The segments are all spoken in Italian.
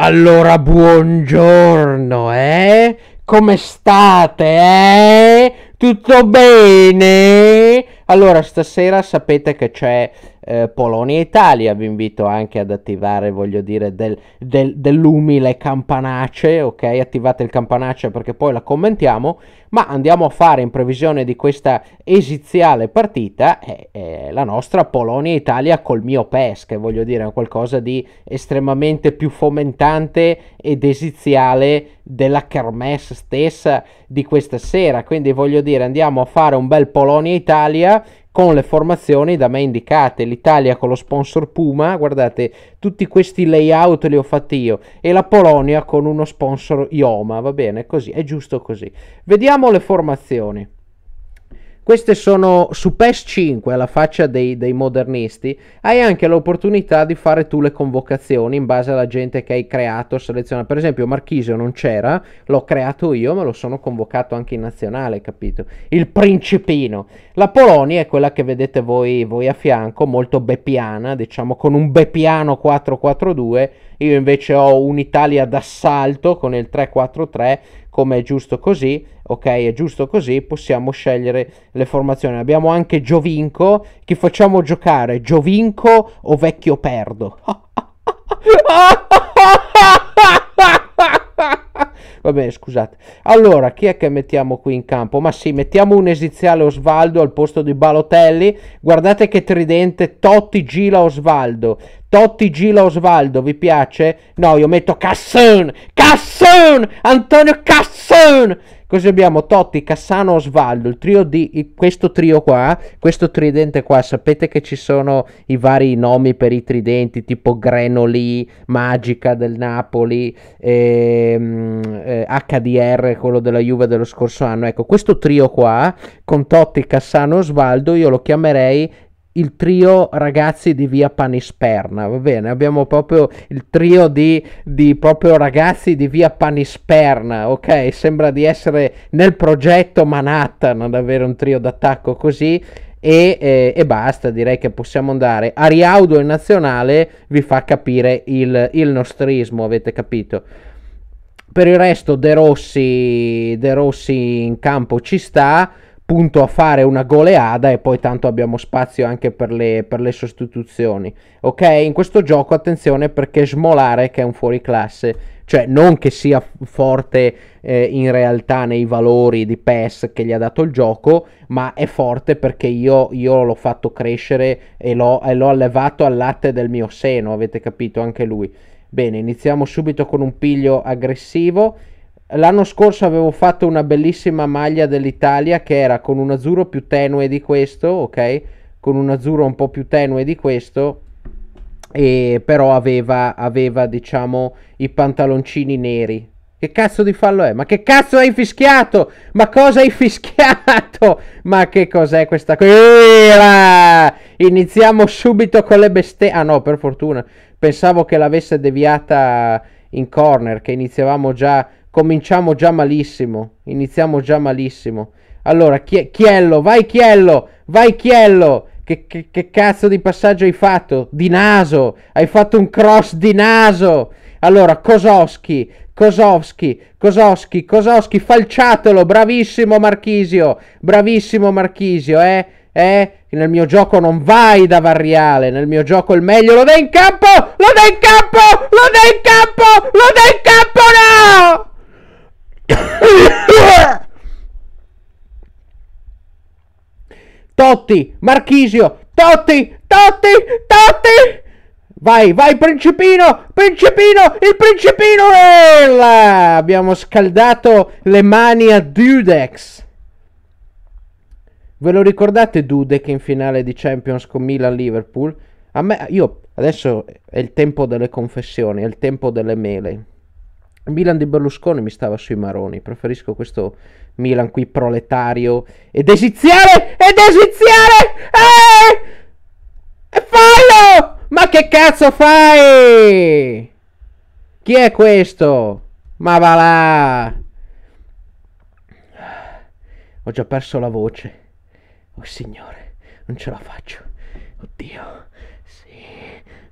Allora buongiorno, eh? Come state, eh? Tutto bene? Allora, stasera sapete che c'è eh, Polonia e Italia. Vi invito anche ad attivare, voglio dire, del, del, dell'umile campanace, ok? Attivate il campanace perché poi la commentiamo, ma andiamo a fare in previsione di questa esiziale partita eh, eh, la nostra Polonia e Italia col mio PES, voglio dire è qualcosa di estremamente più fomentante ed esiziale della kermesse stessa di questa sera. Quindi voglio dire, andiamo a fare un bel Polonia-Italia con le formazioni da me indicate, l'Italia con lo sponsor Puma, guardate tutti questi layout li ho fatti io e la Polonia con uno sponsor Ioma, va bene così, è giusto così. Vediamo le formazioni. Queste sono su PES 5, alla faccia dei, dei, modernisti, hai anche l'opportunità di fare tu le convocazioni in base alla gente che hai creato, selezionato. Per esempio Marchisio non c'era, l'ho creato io, ma lo sono convocato anche in nazionale, capito? Il principino. La Polonia è quella che vedete voi, voi a fianco, molto beppiana, diciamo con un beppiano 4-4-2. Io invece ho un'Italia d'assalto con il 3-4-3, come è giusto così, ok, è giusto così, possiamo scegliere le formazioni. Abbiamo anche Giovinco, chi facciamo giocare? Giovinco o Vecchio Perdo? va bene scusate. Allora, chi è che mettiamo qui in campo? Ma sì, mettiamo un esiziale Osvaldo al posto di Balotelli. Guardate che tridente, Totti Gila Osvaldo. Totti Gila Osvaldo, vi piace? No, io metto Cassone Cassone Antonio Cassone Così abbiamo Totti, Cassano, Osvaldo, il trio di questo trio qua, questo tridente qua, sapete che ci sono i vari nomi per i tridenti, tipo Grenoli, Magica del Napoli, ehm, eh, HDR, quello della Juve dello scorso anno. Ecco, questo trio qua con Totti, Cassano, Osvaldo, io lo chiamerei il trio ragazzi di via Panisperna, va bene? Abbiamo proprio il trio di, di proprio ragazzi di via Panisperna, ok? Sembra di essere nel progetto Manhattan ad avere un trio d'attacco così. E, eh, e, basta, direi che possiamo andare. Ariaudo in nazionale vi fa capire il, il nostrismo, avete capito? Per il resto De Rossi, De Rossi in campo ci sta punto a fare una goleada e poi tanto abbiamo spazio anche per le, per le sostituzioni. Ok, in questo gioco attenzione perché Smolare che è un fuoriclasse, cioè non che sia forte eh, in realtà nei valori di PES che gli ha dato il gioco, ma è forte perché io, io l'ho fatto crescere e l'ho, e l'ho allevato al latte del mio seno, avete capito anche lui. Bene, iniziamo subito con un piglio aggressivo L'anno scorso avevo fatto una bellissima maglia dell'Italia che era con un azzurro più tenue di questo, ok? Con un azzurro un po' più tenue di questo, e però aveva, aveva diciamo i pantaloncini neri. Che cazzo di fallo è? Ma che cazzo hai fischiato? Ma cosa hai fischiato? Ma che cos'è questa cosa? Iniziamo subito con le bestemmie. Ah no, per fortuna. Pensavo che l'avesse deviata in corner, che iniziavamo già Cominciamo già malissimo. Iniziamo già malissimo. Allora, chi- Chiello, vai Chiello, vai Chiello. Che, che, che, cazzo di passaggio hai fatto? Di naso! Hai fatto un cross di naso! Allora, Kosowski, Kosowski, Kosowski, Kosowski, falciatelo! Bravissimo Marchisio! Bravissimo Marchisio, eh? Eh? Nel mio gioco non vai da Varriale, nel mio gioco il meglio lo dai in campo! Lo dai in campo! Lo dai in campo! Lo dai in Totti, Marchisio, Totti, Totti, Totti! Vai, vai, principino, principino, il principino! E là, abbiamo scaldato le mani a Dudex. Ve lo ricordate Dudex in finale di Champions con Milan-Liverpool? A me, io, adesso è il tempo delle confessioni, è il tempo delle mele. Milan di Berlusconi mi stava sui maroni. Preferisco questo Milan qui proletario. Ed esiziale! Ed esiziale! Eh! E fallo! Ma che cazzo fai? Chi è questo? Ma va là! Ho già perso la voce. Oh signore, non ce la faccio. Oddio. Sì.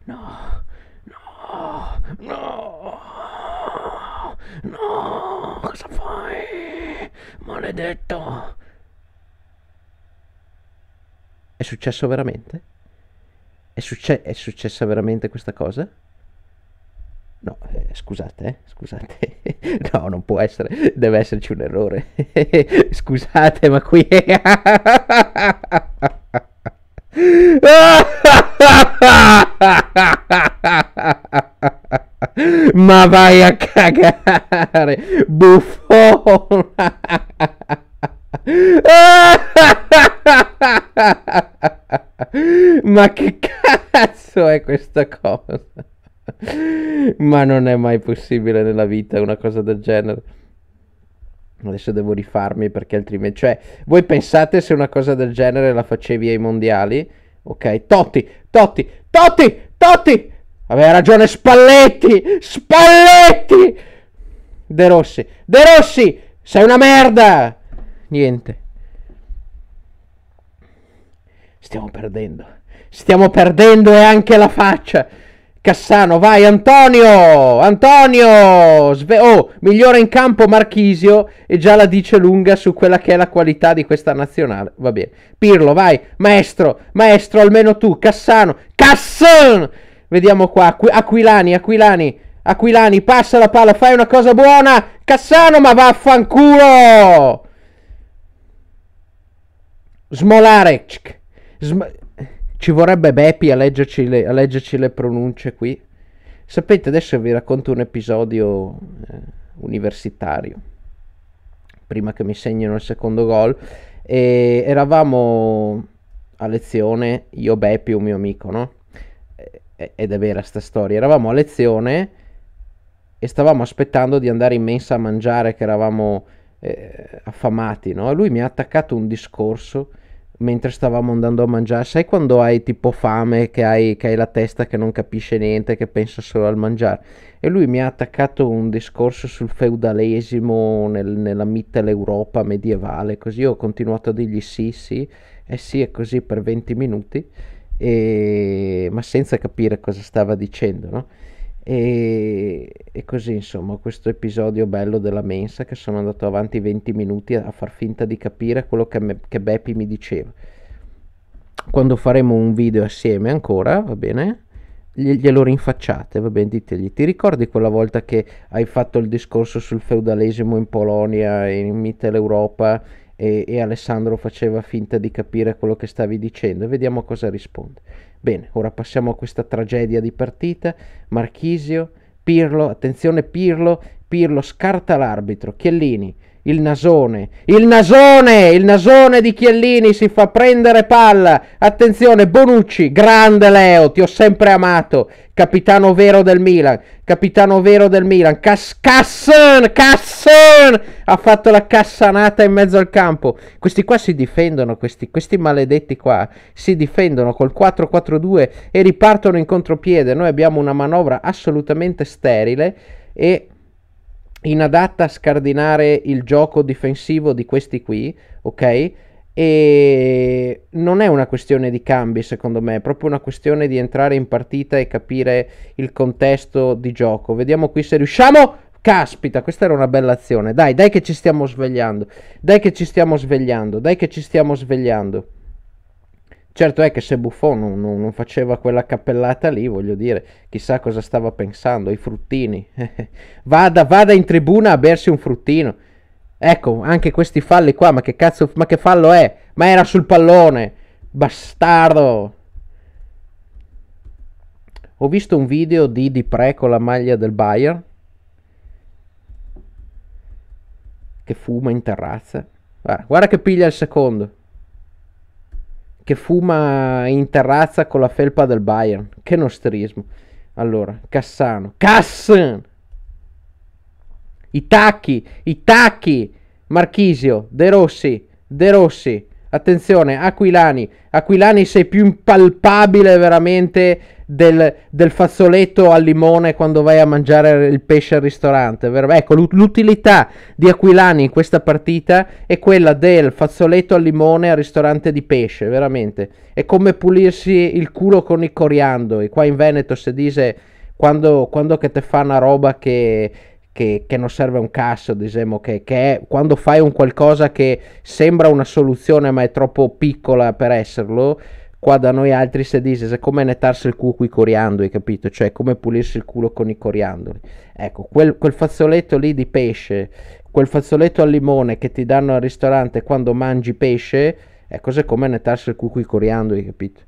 No. No. No. No, cosa fai? Maledetto. È successo veramente? È, succe è successa veramente questa cosa? No, eh, scusate, eh, scusate. No, non può essere, deve esserci un errore. scusate, ma qui... È... Ah! Ma vai a cagare, buffone. Ma che cazzo è questa cosa? Ma non è mai possibile nella vita una cosa del genere. Adesso devo rifarmi perché altrimenti... Cioè, voi pensate se una cosa del genere la facevi ai mondiali? Ok, Totti, Totti, Totti, Totti! Aveva ragione Spalletti, Spalletti! De Rossi, De Rossi, sei una merda! Niente. Stiamo perdendo. Stiamo perdendo e anche la faccia. Cassano, vai Antonio! Antonio! Sve- oh, migliore in campo Marchisio e già la dice lunga su quella che è la qualità di questa nazionale. Va bene. Pirlo, vai! Maestro, maestro, almeno tu, Cassano, Cassan! Vediamo qua, Aqu- Aquilani, Aquilani, Aquilani, passa la palla, fai una cosa buona! Cassano, ma vaffanculo! Smolarec! Sm- ci vorrebbe Beppi a leggerci le, a leggerci le pronunce qui. Sapete, adesso vi racconto un episodio eh, universitario, prima che mi segnino il secondo gol. E eravamo a lezione, io, Beppi, un mio amico, no? Ed è vera sta storia. Eravamo a lezione e stavamo aspettando di andare in mensa a mangiare, che eravamo eh, affamati, no? E lui mi ha attaccato un discorso mentre stavamo andando a mangiare. Sai quando hai tipo fame, che hai, che hai, la testa che non capisce niente, che pensa solo al mangiare? E lui mi ha attaccato un discorso sul feudalesimo nel, nella Mitteleuropa medievale, così ho continuato a dirgli sì, sì, e sì, e così per 20 minuti, e... ma senza capire cosa stava dicendo, no? E, e, così insomma questo episodio bello della mensa che sono andato avanti 20 minuti a, far finta di capire quello che, me, che Beppi mi diceva quando faremo un video assieme ancora va bene glielo rinfacciate va bene ditegli ti ricordi quella volta che hai fatto il discorso sul feudalesimo in Polonia in Mitteleuropa e, e, Alessandro faceva finta di capire quello che stavi dicendo e vediamo cosa risponde. Bene, ora passiamo a questa tragedia di partita. Marchisio, Pirlo, attenzione Pirlo, Pirlo scarta l'arbitro, Chiellini il nasone, il nasone, il nasone di Chiellini si fa prendere palla. Attenzione, Bonucci, grande Leo, ti ho sempre amato. Capitano vero del Milan, capitano vero del Milan. Cas- Casson, Casson ha fatto la cassanata in mezzo al campo. Questi qua si difendono, questi, questi maledetti qua si difendono col 4-4-2 e ripartono in contropiede. Noi abbiamo una manovra assolutamente sterile e inadatta a scardinare il gioco difensivo di questi qui, ok? E non è una questione di cambi, secondo me, è proprio una questione di entrare in partita e capire il contesto di gioco. Vediamo qui se riusciamo. Caspita, questa era una bella azione. Dai, dai che ci stiamo svegliando. Dai che ci stiamo svegliando. Dai che ci stiamo svegliando. Certo è che se Buffon non, non, non, faceva quella cappellata lì, voglio dire, chissà cosa stava pensando, i fruttini. vada, vada in tribuna a bersi un fruttino. Ecco, anche questi falli qua, ma che cazzo, ma che fallo è? Ma era sul pallone, bastardo. Ho visto un video di Di Pre con la maglia del Bayern che fuma in terrazza. Guarda, guarda che piglia il secondo che fuma in terrazza con la felpa del Bayern. Che nostrismo. Allora, Cassano. Cassan! I tacchi, i tacchi. Marchisio, De Rossi, De Rossi. Attenzione, Aquilani. Aquilani sei più impalpabile veramente del, del, fazzoletto al limone quando vai a mangiare il pesce al ristorante. Vero? Ecco, l'utilità di Aquilani in questa partita è quella del fazzoletto al limone al ristorante di pesce, veramente. È come pulirsi il culo con i coriandoli. Qua in Veneto si dice quando, quando che te fa una roba che... Che, che, non serve un cazzo, diciamo, che, che, è quando fai un qualcosa che sembra una soluzione ma è troppo piccola per esserlo, qua da noi altri si dice è come nettarsi il culo con i coriandoli, capito? Cioè come pulirsi il culo con i coriandoli. Ecco, quel, quel, fazzoletto lì di pesce, quel fazzoletto al limone che ti danno al ristorante quando mangi pesce, è è come nettarsi il culo con i coriandoli, capito?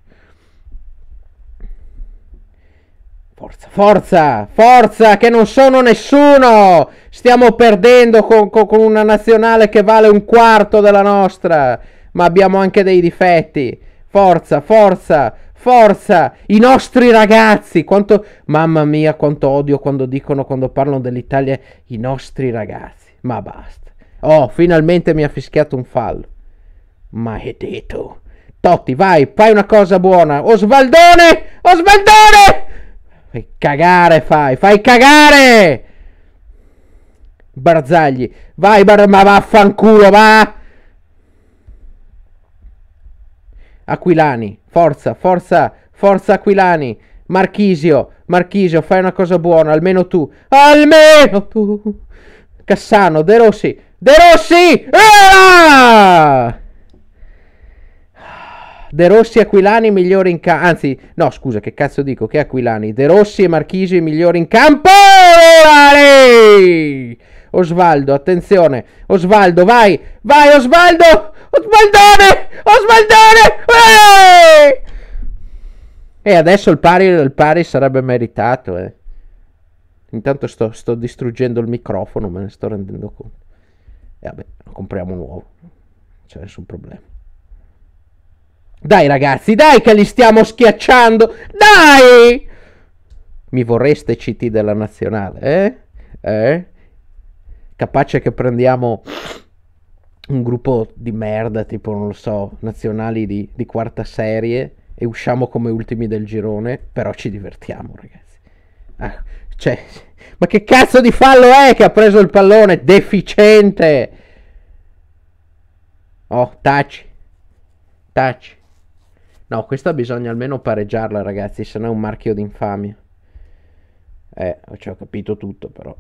Forza, forza, forza, che non sono nessuno! Stiamo perdendo con, con, con una nazionale che vale un quarto della nostra, ma abbiamo anche dei difetti. Forza, forza, forza! I nostri ragazzi! Quanto, mamma mia, quanto odio quando dicono, quando parlano dell'Italia, i nostri ragazzi. Ma basta. Oh, finalmente mi ha fischiato un fallo. Maledetto. Totti, vai, fai una cosa buona. Osvaldone! Osvaldone! Fai cagare, fai, fai cagare! Barzagli, vai, bar- ma vaffanculo, va! Aquilani, forza, forza, forza Aquilani. Marchisio, Marchisio, fai una cosa buona, almeno tu. Almeno tu. Cassano, De Rossi, De Rossi! Ah! De Rossi e Aquilani migliori in campo. Anzi, no, scusa, che cazzo dico? Che Aquilani? De Rossi e Marchisio i migliori in campo. Osvaldo, attenzione. Osvaldo, vai, vai, Osvaldo. Ho sbaldato! Ho sbaldato! Eh! E adesso il pari, il pari sarebbe meritato, eh. Intanto sto, sto, distruggendo il microfono, me ne sto rendendo conto. E vabbè, lo compriamo nuovo. Non c'è nessun problema. Dai ragazzi, dai che li stiamo schiacciando! Dai! Mi vorreste CT della nazionale, eh? Eh? Capace che prendiamo un gruppo di merda, tipo, non lo so, nazionali di, di quarta serie e usciamo come ultimi del girone, però ci divertiamo, ragazzi. Ah, cioè, ma che cazzo di fallo è che ha preso il pallone? Deficiente! Oh, taci. Taci. No, questa bisogna almeno pareggiarla, ragazzi, se no è un marchio d'infamia. Eh, ci ho capito tutto, però.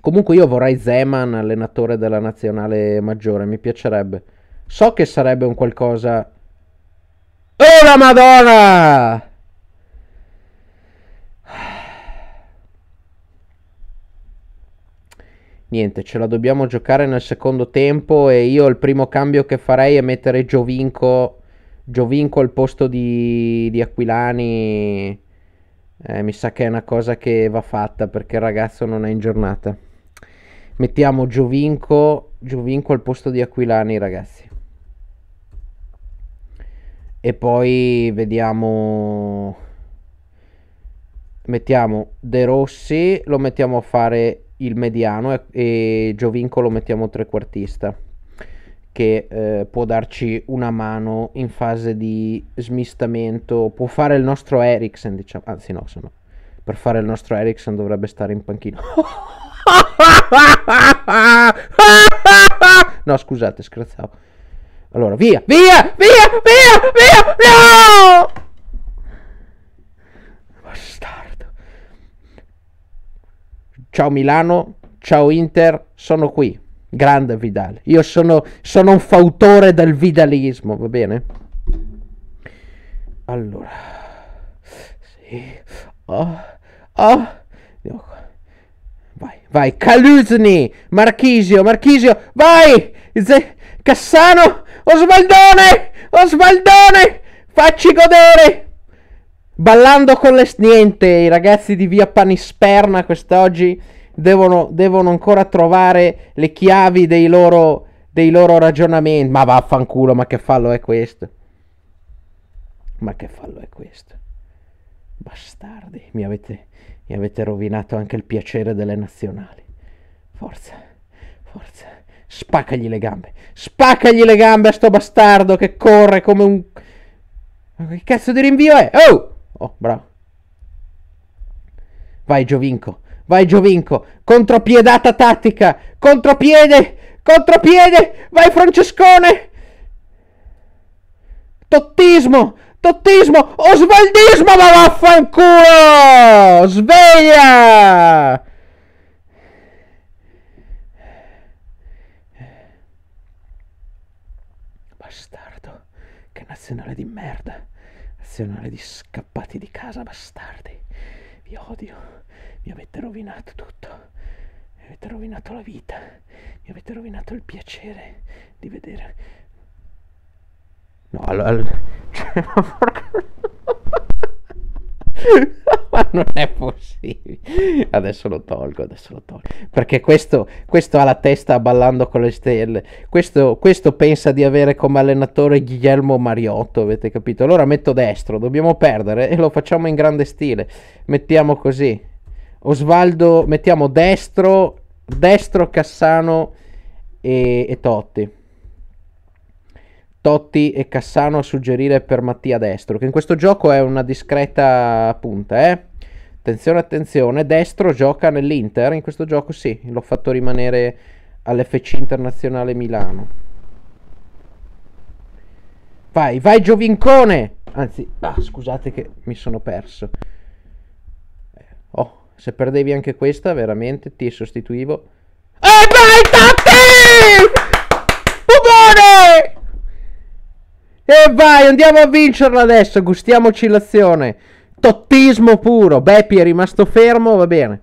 Comunque io vorrei Zeman allenatore della nazionale maggiore, mi piacerebbe. So che sarebbe un qualcosa... Oh la madonna! Niente, ce la dobbiamo giocare nel secondo tempo e io il primo cambio che farei è mettere Giovinco, Giovinco al posto di, di Aquilani. Eh, mi sa che è una cosa che va fatta perché il ragazzo non è in giornata. Mettiamo Giovinco, Giovinco al posto di Aquilani, ragazzi. E poi vediamo... Mettiamo De Rossi, lo mettiamo a fare il mediano e, e Giovinco lo mettiamo trequartista che eh, può darci una mano in fase di smistamento, può fare il nostro Ericsson, diciamo, anzi no, se no, per fare il nostro Ericsson dovrebbe stare in panchina. No, scusate, scherzavo. Allora, via, via, via, via, via, no! Bastardo. Ciao Milano, ciao Inter, sono qui. Grande Vidal. Io sono, sono un fautore del vidalismo, va bene? Allora... Sì. Oh, oh. Vai, Caluzni, Marchisio, Marchisio, vai! Z Cassano, Osvaldone, Osvaldone, facci godere! Ballando con le... Niente, i ragazzi di Via Panisperna quest'oggi devono, devono ancora trovare le chiavi dei loro, dei loro ragionamenti. Ma vaffanculo, ma che fallo è questo? Ma che fallo è questo? Bastardi, mi avete, mi avete rovinato anche il piacere delle nazionali. Forza, forza. Spaccagli le gambe. Spaccagli le gambe a sto bastardo che corre come un... che cazzo di rinvio è? Oh! Oh, bravo. Vai Giovinco, vai Giovinco. Contropiedata tattica. Contropiede, contropiede. Vai Francescone. Tottismo, Tottismo! Osvaldismo, ma vaffanculo! Sveglia! Bastardo. Che nazionale di merda. Nazionale di scappati di casa, bastardi. Vi odio. Mi avete rovinato tutto. Mi avete rovinato la vita. Mi avete rovinato il piacere di vedere No, allora... Cioè, ma non è possibile. Adesso lo tolgo, adesso lo tolgo. Perché questo, questo ha la testa ballando con le stelle. Questo, questo, pensa di avere come allenatore Guillermo Mariotto, avete capito? Allora metto destro, dobbiamo perdere e lo facciamo in grande stile. Mettiamo così. Osvaldo, mettiamo destro, destro Cassano e, e Totti. Totti e Cassano a suggerire per Mattia Destro, che in questo gioco è una discreta punta, eh? Attenzione, attenzione, Destro gioca nell'Inter, in questo gioco sì, l'ho fatto rimanere all'FC Internazionale Milano. Vai, vai Giovincone! Anzi, ah, scusate che mi sono perso. Eh, oh, se perdevi anche questa, veramente, ti sostituivo. E vai Totti! Bubone! E vai, andiamo a vincerla adesso, gustiamoci l'azione. Tottismo puro. Beppi è rimasto fermo, va bene.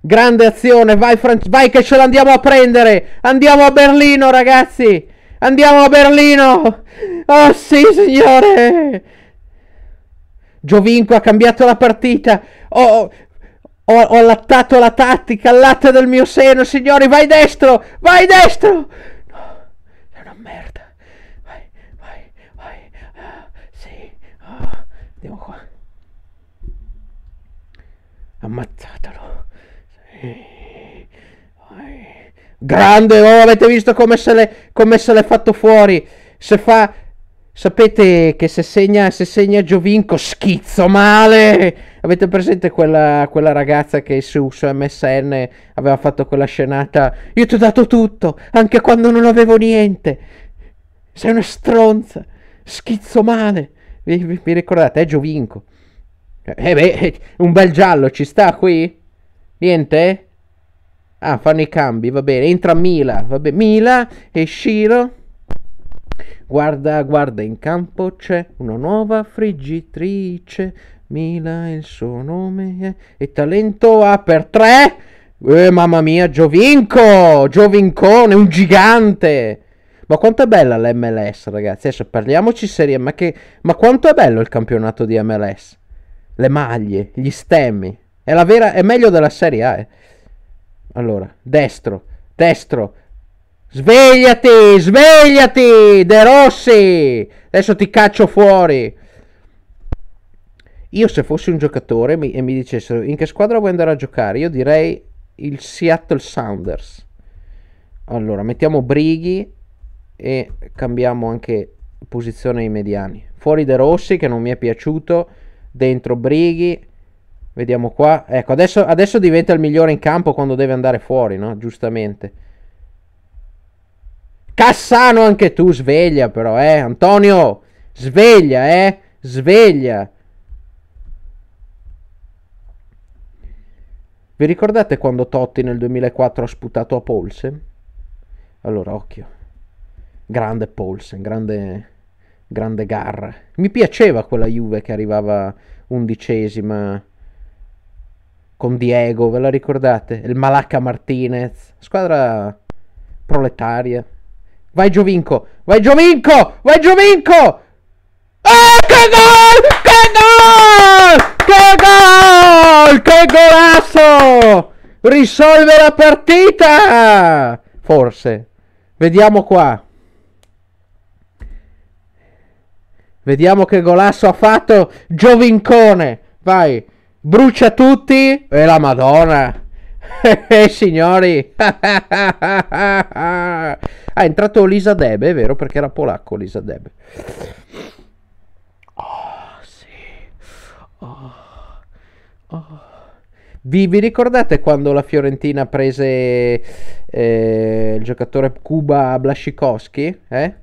Grande azione, vai, Franz, vai che ce l'andiamo a prendere. Andiamo a Berlino, ragazzi. Andiamo a Berlino. Oh sì, signore. Giovinco ha cambiato la partita. Oh, ho, ho allattato la tattica, il latte del mio seno, signori. Vai destro, vai destro. No, è una merda. Ammazzatelo. Sì. Grande, oh, avete visto come se, l'è, come se l'è fatto fuori? Se fa... Sapete che se segna, se segna Giovinco schizzo male! Avete presente quella, quella ragazza che su, su, MSN aveva fatto quella scenata? Io ti ho dato tutto, anche quando non avevo niente! Sei una stronza! Schizzo male! Vi, vi, vi ricordate? È eh, Giovinco. Eh beh, un bel giallo ci sta qui? Niente? Ah, fanno i cambi, va bene. Entra Mila, va bene. Mila e Shiro. Guarda, guarda, in campo c'è una nuova friggitrice. Mila è il suo nome è... Eh, e talento ha per tre. Eh, mamma mia, Giovinco! Giovincone, un gigante! Ma quanto è bella l'MLS, ragazzi? Adesso parliamoci seria, ma, che... ma quanto è bello il campionato di MLS? le maglie, gli stemmi. È, la vera, è meglio della Serie A. Eh. Allora, destro, destro. Svegliati, svegliati, De Rossi. Adesso ti caccio fuori. Io se fossi un giocatore mi, e mi dicessero in che squadra vuoi andare a giocare, io direi il Seattle Sounders. Allora, mettiamo Brighi e cambiamo anche posizione ai mediani. Fuori De Rossi che non mi è piaciuto Dentro Brighi. Vediamo qua. Ecco, adesso, adesso diventa il migliore in campo quando deve andare fuori, no? Giustamente. Cassano anche tu, sveglia però, eh. Antonio, sveglia, eh. Sveglia. Vi ricordate quando Totti nel 2004 ha sputato a Polsen? Allora, occhio. Grande Polsen, grande grande gara. Mi piaceva quella Juve che arrivava undicesima con Diego, ve la ricordate? Il Malacca Martinez, squadra proletaria. Vai Giovinco, vai Giovinco, vai Giovinco! Ah, che gol! Che gol! Che gol! Che golazzo! Risolve la partita! Forse. Vediamo qua. Vediamo che golasso ha fatto Giovincone. Vai. Brucia tutti. E la Madonna. Eh, signori. ah, è entrato Debe, è vero, perché era polacco Lisa Debe. Oh, ah, sì. Oh. Oh. Vi, vi, ricordate quando la Fiorentina prese eh, il giocatore Cuba Blaszczykowski? Eh?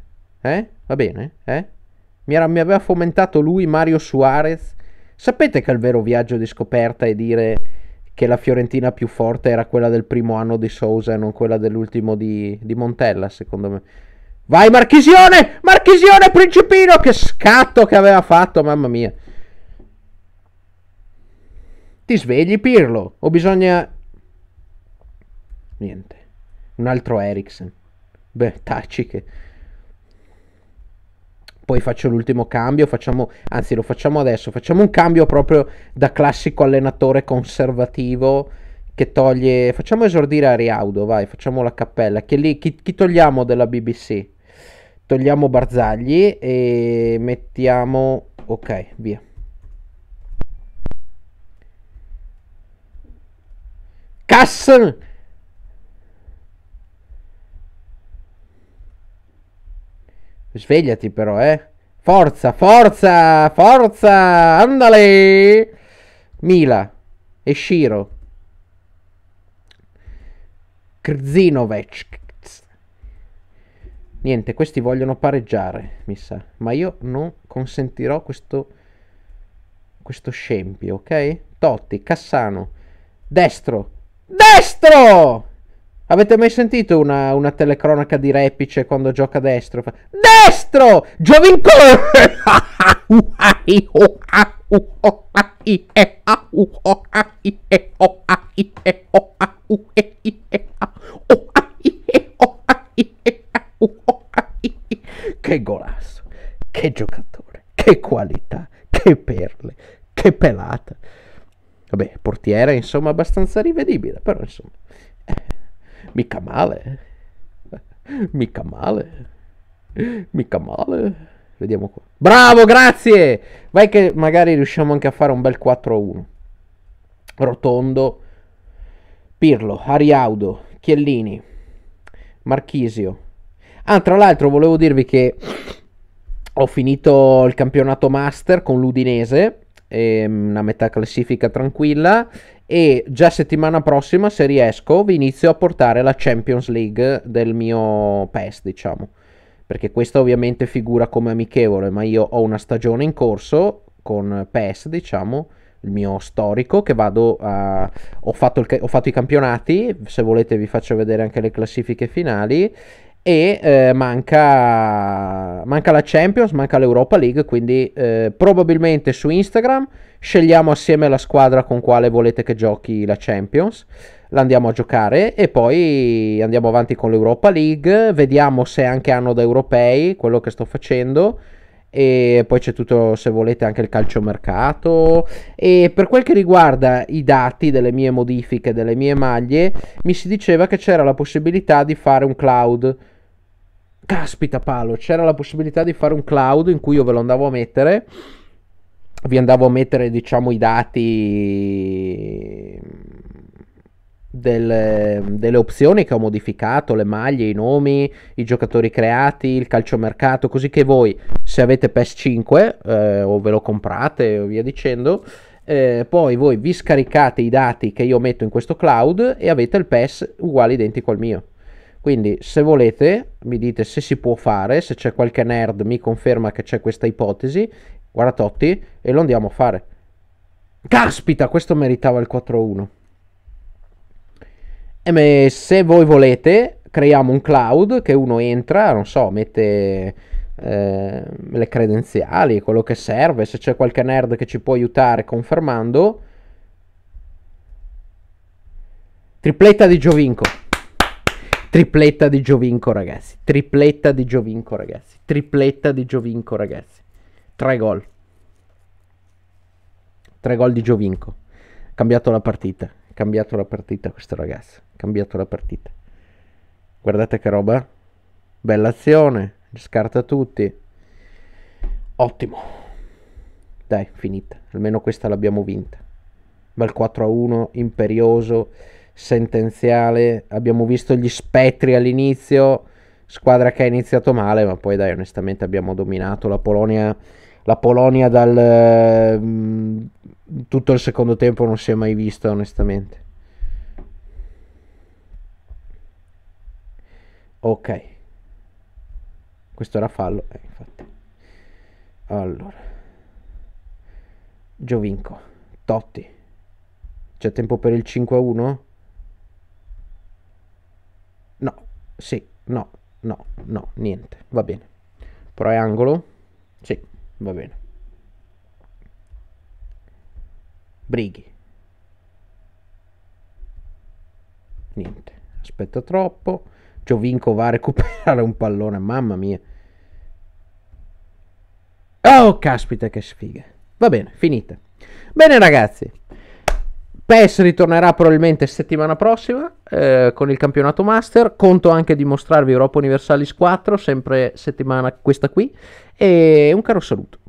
Eh? Va bene? Eh? Mi, era, mi aveva fomentato lui, Mario Suarez. Sapete che è il vero viaggio di scoperta è dire che la Fiorentina più forte era quella del primo anno di Sousa e non quella dell'ultimo di, di Montella, secondo me. Vai Marchisione! Marchisione Principino! Che scatto che aveva fatto, mamma mia. Ti svegli Pirlo? O bisogna... Niente. Un altro Eriksen. Beh, taci che poi faccio l'ultimo cambio, facciamo, anzi lo facciamo adesso, facciamo un cambio proprio da classico allenatore conservativo che toglie, facciamo esordire Ariaudo, vai, facciamo la cappella, che lì, chi, chi togliamo della BBC? Togliamo Barzagli e mettiamo, ok, via. Castle! Svegliati però, eh. Forza, forza, forza, andale. Mila e Shiro. Krzinovec. Niente, questi vogliono pareggiare, mi sa. Ma io non consentirò questo, questo scempio, ok? Totti, Cassano, destro, destro! Avete mai sentito una, una telecronaca di Repice quando gioca a destro? Fa... Destro! Giovincore! Che golasso! Che giocatore! Che qualità! Che perle! Che pelata! Vabbè, portiere insomma abbastanza rivedibile, però insomma mica male, mica male, mica male. Vediamo qua. Bravo, grazie! Vai che magari riusciamo anche a fare un bel 4-1. Rotondo. Pirlo, Ariaudo, Chiellini, Marchisio. Ah, tra l'altro volevo dirvi che ho finito il campionato master con l'Udinese, ehm, una metà classifica tranquilla, e già settimana prossima, se riesco, vi inizio a portare la Champions League del mio PES, diciamo. Perché questa ovviamente figura come amichevole, ma io ho una stagione in corso con PES, diciamo, il mio storico, che vado a... Ho fatto, il... ho fatto i campionati, se volete vi faccio vedere anche le classifiche finali e eh, manca, manca, la Champions, manca l'Europa League, quindi eh, probabilmente su Instagram scegliamo assieme la squadra con quale volete che giochi la Champions, l'andiamo a giocare e poi andiamo avanti con l'Europa League, vediamo se anche hanno da europei quello che sto facendo e poi c'è tutto se volete anche il calciomercato e per quel che riguarda i dati delle mie modifiche delle mie maglie mi si diceva che c'era la possibilità di fare un cloud Caspita palo, c'era la possibilità di fare un cloud in cui io ve lo andavo a mettere, vi andavo a mettere diciamo i dati delle, delle, opzioni che ho modificato, le maglie, i nomi, i giocatori creati, il calciomercato, così che voi se avete PES 5 eh, o ve lo comprate o via dicendo, eh, poi voi vi scaricate i dati che io metto in questo cloud e avete il PES uguale identico al mio. Quindi se volete mi dite se si può fare, se c'è qualche nerd mi conferma che c'è questa ipotesi, guarda Totti, e lo andiamo a fare. Caspita, questo meritava il 4-1. E me, se voi volete, creiamo un cloud che uno entra, non so, mette eh, le credenziali, quello che serve, se c'è qualche nerd che ci può aiutare confermando. Tripletta di Giovinco. Tripletta di Giovinco, ragazzi. Tripletta di Giovinco, ragazzi. Tripletta di Giovinco, ragazzi. Tre gol. Tre gol di Giovinco. Cambiato la partita. Cambiato la partita questo ragazzo. Cambiato la partita. Guardate che roba. Bella azione. Scarta tutti. Ottimo. Dai, finita. Almeno questa l'abbiamo vinta. Bel 4 a 1, imperioso sentenziale. Abbiamo visto gli spettri all'inizio, squadra che ha iniziato male, ma poi dai, onestamente abbiamo dominato la Polonia. La Polonia dal mm, tutto il secondo tempo non si è mai vista, onestamente. Ok. Questo era fallo, eh, infatti. Allora. Giovinco, Totti. C'è tempo per il 5 1? No, sì, no, no, no, niente, va bene. Triangolo, sì, va bene. Brighi. Niente, aspetta troppo. Giovinco va a recuperare un pallone, mamma mia. Oh, caspita che sfiga. Va bene, finita. Bene ragazzi, PES ritornerà probabilmente settimana prossima eh, con il campionato Master. Conto anche di mostrarvi Europa Universalis 4, sempre settimana questa qui. E un caro saluto.